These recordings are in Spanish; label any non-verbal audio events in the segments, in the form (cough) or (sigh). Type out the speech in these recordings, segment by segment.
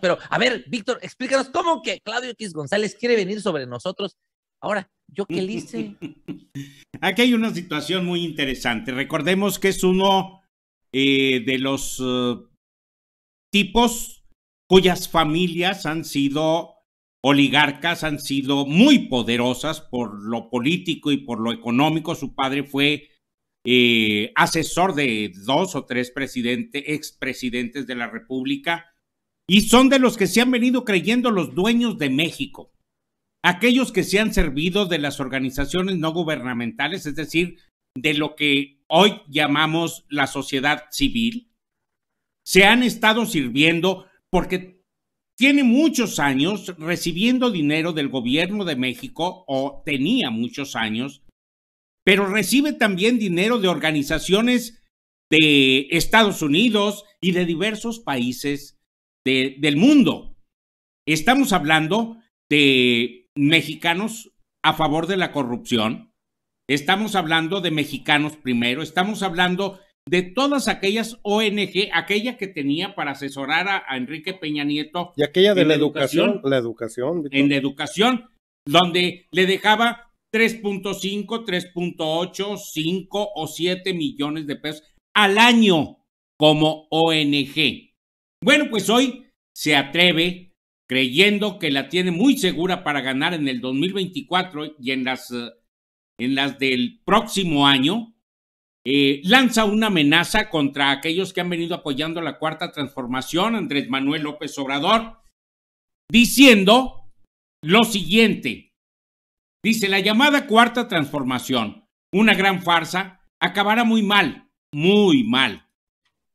pero a ver, Víctor, explícanos cómo que Claudio X González quiere venir sobre nosotros. Ahora, ¿yo qué le hice? (laughs) Aquí hay una situación muy interesante. Recordemos que es uno eh, de los eh, tipos cuyas familias han sido oligarcas, han sido muy poderosas por lo político y por lo económico. Su padre fue eh, asesor de dos o tres presidentes, expresidentes de la República y son de los que se han venido creyendo los dueños de México, aquellos que se han servido de las organizaciones no gubernamentales, es decir, de lo que hoy llamamos la sociedad civil, se han estado sirviendo porque tiene muchos años recibiendo dinero del gobierno de México o tenía muchos años, pero recibe también dinero de organizaciones de Estados Unidos y de diversos países del mundo. Estamos hablando de mexicanos a favor de la corrupción, estamos hablando de mexicanos primero, estamos hablando de todas aquellas ONG, aquella que tenía para asesorar a, Enrique Peña Nieto. Y aquella de la, educación, la educación. En la educación, donde le dejaba 3.5, 3.8, 5 o 7 millones de pesos al año como ONG. Bueno, pues hoy se atreve, creyendo que la tiene muy segura para ganar en el 2024 y en las, eh, en las del próximo año, eh, lanza una amenaza contra aquellos que han venido apoyando la cuarta transformación, Andrés Manuel López Obrador, diciendo lo siguiente. Dice, la llamada cuarta transformación, una gran farsa, acabará muy mal, muy mal.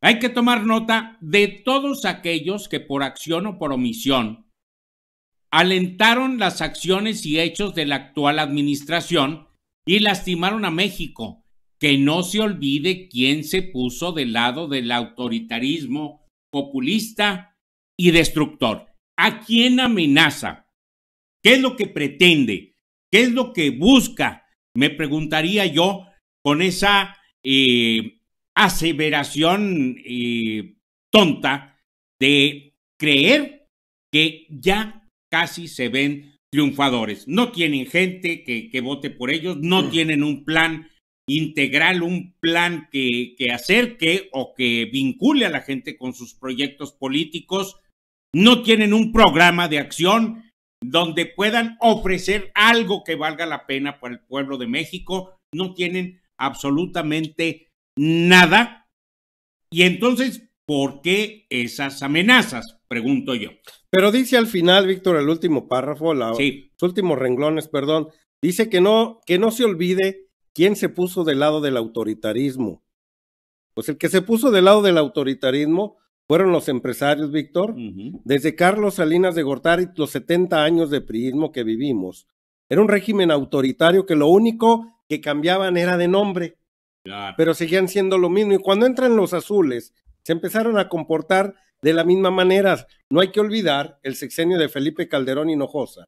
Hay que tomar nota de todos aquellos que por acción o por omisión alentaron las acciones y hechos de la actual administración y lastimaron a México. Que no se olvide quién se puso del lado del autoritarismo populista y destructor. ¿A quién amenaza? ¿Qué es lo que pretende? ¿Qué es lo que busca? Me preguntaría yo con esa eh, aseveración tonta de creer que ya casi se ven triunfadores. No tienen gente que, vote por ellos, no mm. tienen un plan integral, un plan que, que acerque o que vincule a la gente con sus proyectos políticos, no tienen un programa de acción donde puedan ofrecer algo que valga la pena para el pueblo de México, no tienen absolutamente nada. Y entonces, ¿por qué esas amenazas? Pregunto yo. Pero dice al final, Víctor, el último párrafo, los últimos renglones, perdón, dice que no, que no se olvide quién se puso del lado del autoritarismo. Pues el que se puso del lado del autoritarismo fueron los empresarios, Víctor, desde Carlos Salinas de Gortari, los 70 años de priismo que vivimos. Era un régimen autoritario que lo único que cambiaban era de nombre. Pero seguían siendo lo mismo. Y cuando entran los azules, se empezaron a comportar de la misma manera. No hay que olvidar el sexenio de Felipe Calderón Hinojosa,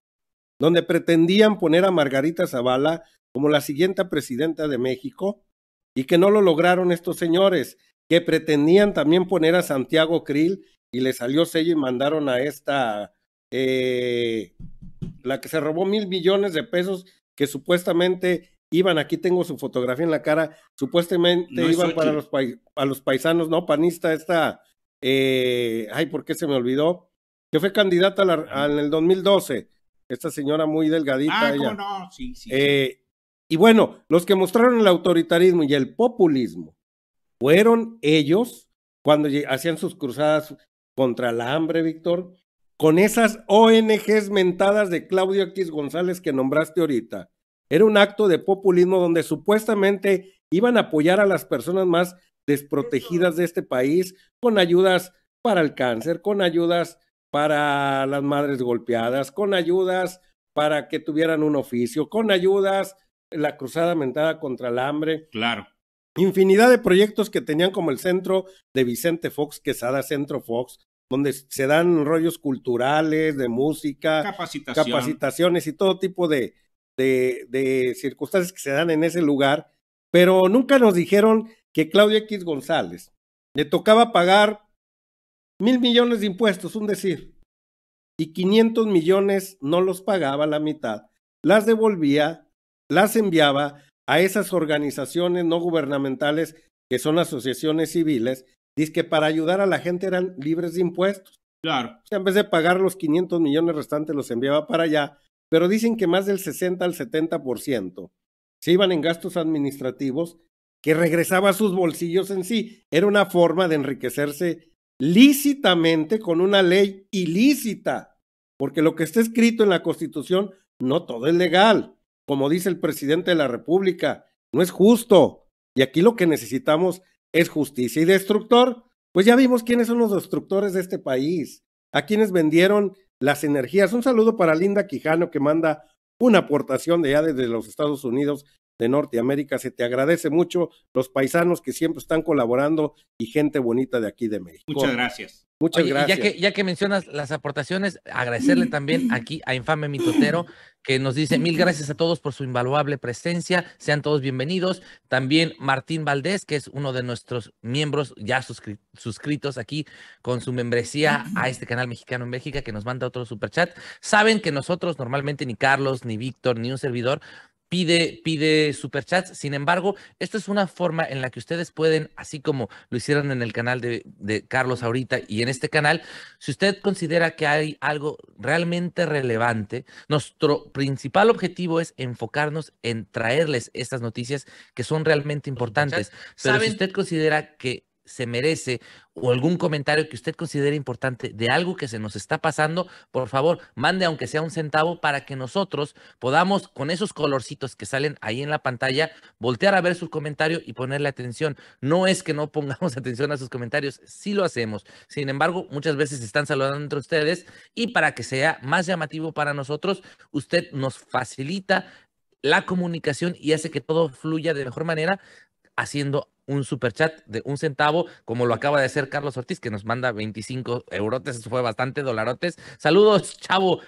donde pretendían poner a Margarita Zavala como la siguiente presidenta de México y que no lo lograron estos señores, que pretendían también poner a Santiago Krill y le salió sello y mandaron a esta, eh, la que se robó mil millones de pesos, que supuestamente iban, aquí tengo su fotografía en la cara, supuestamente iban para los, a los paisanos, no, panista, esta, eh, ay, ¿por qué se me olvidó? Que fue candidata en el 2012, esta señora muy delgadita. Ah, ella. no? Sí, sí. Eh, y bueno, los que mostraron el autoritarismo y el populismo fueron ellos cuando hacían sus cruzadas contra la hambre, Víctor, con esas ONGs mentadas de Claudio X González que nombraste ahorita. Era un acto de populismo donde supuestamente iban a apoyar a las personas más desprotegidas de este país con ayudas para el cáncer, con ayudas para las madres golpeadas, con ayudas para que tuvieran un oficio, con ayudas, la cruzada mentada contra el hambre. Claro. Infinidad de proyectos que tenían como el centro de Vicente Fox, Quesada Centro Fox, donde se dan rollos culturales, de música, capacitaciones y todo tipo de, de, circunstancias que se dan en ese lugar, pero nunca nos dijeron que Claudia X González le tocaba pagar mil millones de impuestos, un decir, y 500 millones no los pagaba la mitad, las devolvía, las enviaba a esas organizaciones no gubernamentales que son asociaciones civiles, dice que para ayudar a la gente eran libres de impuestos. Claro. en vez de pagar los 500 millones restantes, los enviaba para allá pero dicen que más del 60 al 70% se iban en gastos administrativos que regresaba a sus bolsillos en sí. Era una forma de enriquecerse lícitamente con una ley ilícita, porque lo que está escrito en la Constitución no todo es legal, como dice el presidente de la República, no es justo. Y aquí lo que necesitamos es justicia. Y destructor, pues ya vimos quiénes son los destructores de este país, a quienes vendieron las energías. Un saludo para Linda Quijano que manda una aportación de ya desde los Estados Unidos de Norteamérica. Se te agradece mucho los paisanos que siempre están colaborando y gente bonita de aquí de México. Muchas gracias. Muchas gracias. Ya que, ya que mencionas las aportaciones, agradecerle también aquí a Infame Mitotero, que nos dice mil gracias a todos por su invaluable presencia. Sean todos bienvenidos. También Martín Valdés, que es uno de nuestros miembros ya suscritos aquí con su membresía a este canal mexicano en México, que nos manda otro superchat. Saben que nosotros normalmente ni Carlos, ni Víctor, ni un servidor pide, pide superchats. Sin embargo, esto es una forma en la que ustedes pueden, así como lo hicieron en el canal de, de Carlos ahorita y en este canal, si usted considera que hay algo realmente relevante, nuestro principal objetivo es enfocarnos en traerles estas noticias que son realmente importantes. Pero si usted considera que se merece o algún comentario que usted considere importante de algo que se nos está pasando, por favor, mande aunque sea un centavo para que nosotros podamos, con esos colorcitos que salen ahí en la pantalla, voltear a ver su comentario y ponerle atención. No es que no pongamos (laughs) atención a sus comentarios, sí lo hacemos. Sin embargo, muchas veces están saludando entre ustedes y para que sea más llamativo para nosotros, usted nos facilita la comunicación y hace que todo fluya de mejor manera haciendo un super chat de un centavo, como lo acaba de hacer Carlos Ortiz, que nos manda 25 eurotes, eso fue bastante dolarotes. Saludos, chavo.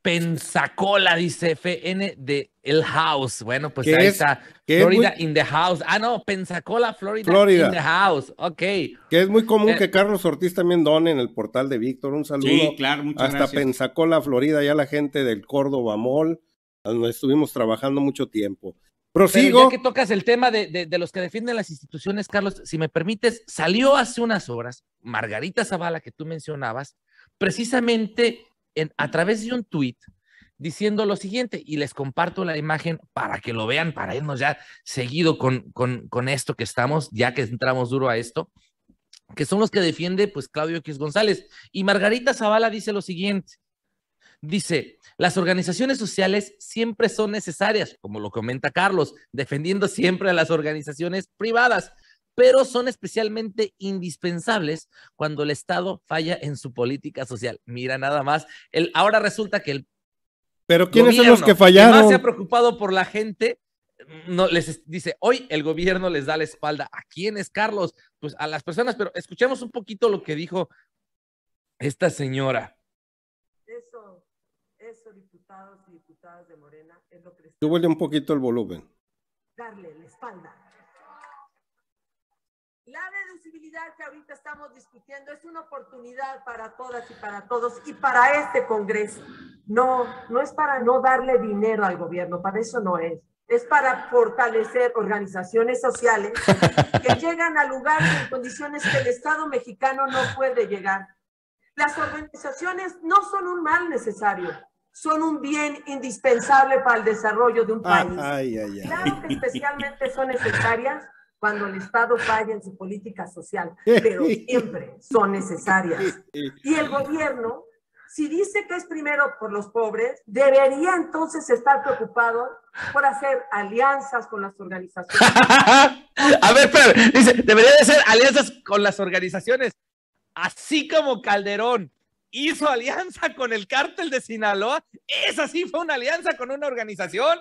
Pensacola, dice FN de El House. Bueno, pues ahí está. Florida in the House. Ah, no, Pensacola, Florida, Florida. in the House. Ok. Que es muy común eh, que Carlos Ortiz también done en el portal de Víctor. Un saludo. Sí, claro, muchas Hasta Pensacola, Florida, ya la gente del Córdoba Mall, donde estuvimos trabajando mucho tiempo. Prosigo. ya que tocas el tema de, los que defienden las instituciones, Carlos, si me permites, salió hace unas horas Margarita Zavala, que tú mencionabas, precisamente en, a través de un tuit diciendo lo siguiente, y les comparto la imagen para que lo vean, para irnos ya seguido con, con esto que estamos, ya que entramos duro a esto, que son los que defiende pues Claudio X González. Y Margarita Zavala dice lo siguiente, Dice, las organizaciones sociales siempre son necesarias, como lo comenta Carlos, defendiendo siempre a las organizaciones privadas, pero son especialmente indispensables cuando el Estado falla en su política social. Mira nada más, el, ahora resulta que el... Pero ¿quiénes son los que fallaron? más se ha preocupado por la gente, no les dice, hoy el gobierno les da la espalda. ¿A quiénes, Carlos? Pues a las personas, pero escuchemos un poquito lo que dijo esta señora y diputadas de Morena es lo que... un poquito el volumen. Darle la espalda. La reducibilidad que ahorita estamos discutiendo es una oportunidad para todas y para todos y para este Congreso. No, no es para no darle dinero al gobierno, para eso no es. Es para fortalecer organizaciones sociales (laughs) que llegan a lugares en condiciones que el Estado mexicano no puede llegar. Las organizaciones no son un mal necesario, son un bien indispensable para el desarrollo de un ah, país. claro que especialmente son necesarias cuando el Estado falla en su política social, pero (laughs) siempre son necesarias. Y el gobierno, si dice que es primero por los pobres, debería entonces estar preocupado por hacer alianzas con las organizaciones. (laughs) A ver, espera, dice, debería de ser alianzas con las organizaciones, así como Calderón hizo alianza con el cártel de Sinaloa. Esa sí fue una alianza con una organización.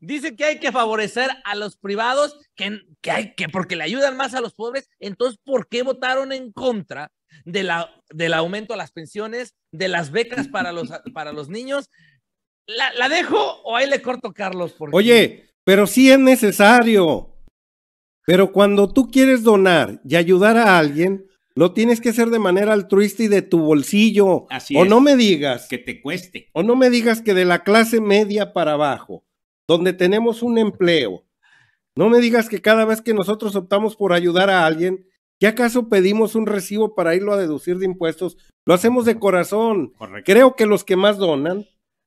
Dice que hay que favorecer a los privados, que, hay que porque le ayudan más a los pobres. Entonces, ¿por qué votaron en contra de la, del aumento a las pensiones, de las becas para los, para los niños? ¿La, ¿La, dejo o ahí le corto, Carlos? Oye, pero sí es necesario. Pero cuando tú quieres donar y ayudar a alguien, lo tienes que hacer de manera altruista y de tu bolsillo. Así o no me digas. Que te cueste. O no me digas que de la clase media para abajo, donde tenemos un empleo, no me digas que cada vez que nosotros optamos por ayudar a alguien, ¿qué acaso pedimos un recibo para irlo a deducir de impuestos? Lo hacemos de corazón. Creo que los que más donan,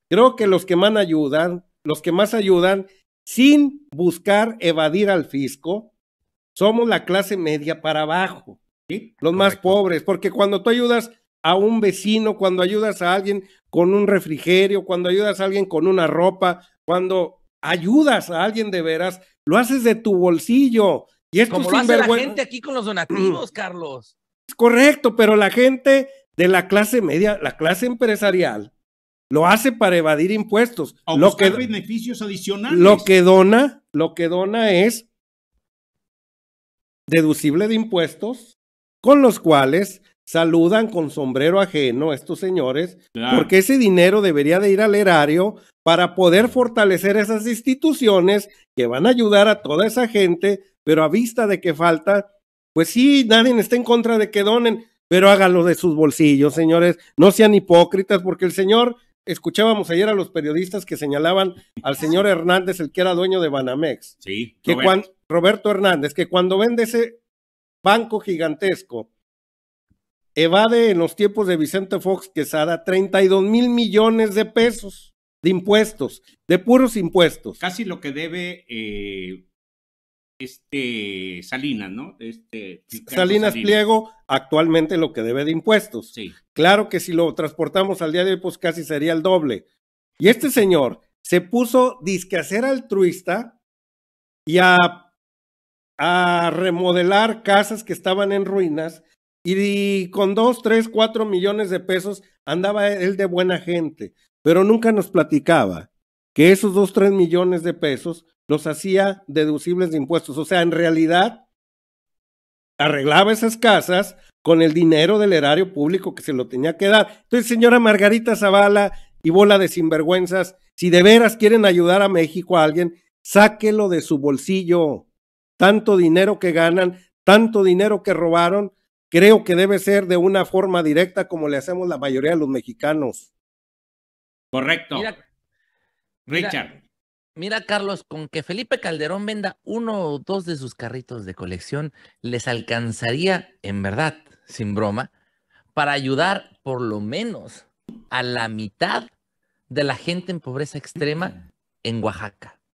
creo que los que más ayudan, los que más ayudan sin buscar evadir al fisco, somos la clase media para abajo. Los más pobres, porque cuando tú ayudas a un vecino, cuando ayudas a alguien con un refrigerio, cuando ayudas a alguien con una ropa, cuando ayudas a alguien de veras, lo haces de tu bolsillo. Y esto es como lo hace la gente aquí con los donativos, (clears throat) Carlos. Es correcto, pero la gente de la clase media, la clase empresarial, lo hace para evadir impuestos. O lo beneficios adicionales. Lo que dona, lo que dona es deducible de impuestos con los cuales saludan con sombrero ajeno a estos señores, porque ese dinero debería de ir al erario para poder fortalecer esas instituciones que van a ayudar a toda esa gente, pero a vista de que falta, pues sí, nadie está en contra de que donen, pero háganlo de sus bolsillos, señores, no sean hipócritas, porque el señor, escuchábamos ayer a los periodistas que señalaban al señor Hernández, el que era dueño de Banamex, que Roberto. Roberto Hernández, que cuando vende ese banco gigantesco evade en los tiempos de Vicente Fox Quesada dos mil millones de pesos de impuestos, de puros impuestos. Casi lo que debe eh, este Salinas, ¿no? Este, Salinas, Pliego actualmente lo que debe de impuestos. Sí. Claro que si lo transportamos al día de hoy, pues casi sería el doble. Y este señor se puso disque a altruista y a a remodelar casas que estaban en ruinas y con dos, tres, cuatro millones de pesos andaba él de buena gente, pero nunca nos platicaba que esos dos, tres millones de pesos los hacía deducibles de impuestos. O sea, en realidad arreglaba esas casas con el dinero del erario público que se lo tenía que dar. Entonces, señora Margarita Zavala y bola de sinvergüenzas, si de veras quieren ayudar a México a alguien, sáquelo de su bolsillo tanto dinero que ganan, tanto dinero que robaron, creo que debe ser de una forma directa como le hacemos la mayoría de los mexicanos. Correcto. Richard. mira, Carlos, con que Felipe Calderón venda uno o dos de sus carritos de colección, les alcanzaría, en verdad, sin broma, para ayudar por lo menos a la mitad de la gente en pobreza extrema en Oaxaca.